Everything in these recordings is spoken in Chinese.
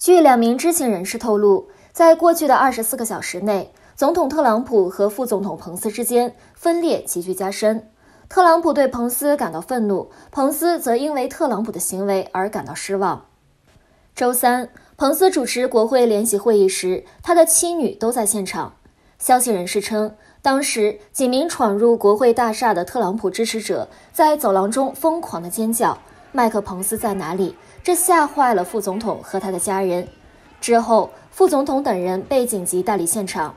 据两名知情人士透露，在过去的二十四个小时内，总统特朗普和副总统彭斯之间分裂急剧加深。特朗普对彭斯感到愤怒，彭斯则因为特朗普的行为而感到失望。周三，彭斯主持国会联席会议时，他的妻女都在现场。消息人士称，当时几名闯入国会大厦的特朗普支持者在走廊中疯狂地尖叫。麦克彭斯在哪里？这吓坏了副总统和他的家人。之后，副总统等人被紧急带离现场。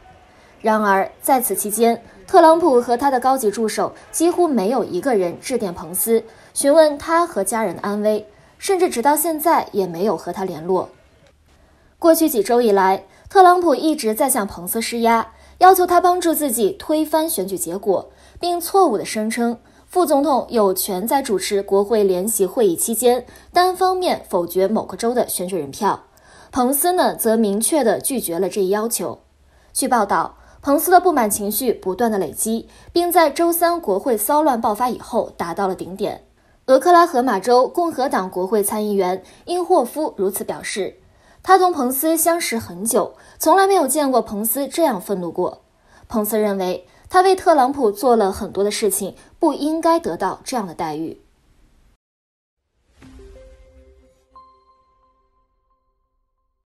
然而，在此期间，特朗普和他的高级助手几乎没有一个人致电彭斯，询问他和家人的安危，甚至直到现在也没有和他联络。过去几周以来，特朗普一直在向彭斯施压，要求他帮助自己推翻选举结果，并错误地声称。副总统有权在主持国会联席会议期间单方面否决某个州的选举人票。彭斯呢，则明确地拒绝了这一要求。据报道，彭斯的不满情绪不断地累积，并在周三国会骚乱爆发以后达到了顶点。俄克拉荷马州共和党国会参议员因霍夫如此表示：“他同彭斯相识很久，从来没有见过彭斯这样愤怒过。”彭斯认为。他为特朗普做了很多的事情，不应该得到这样的待遇。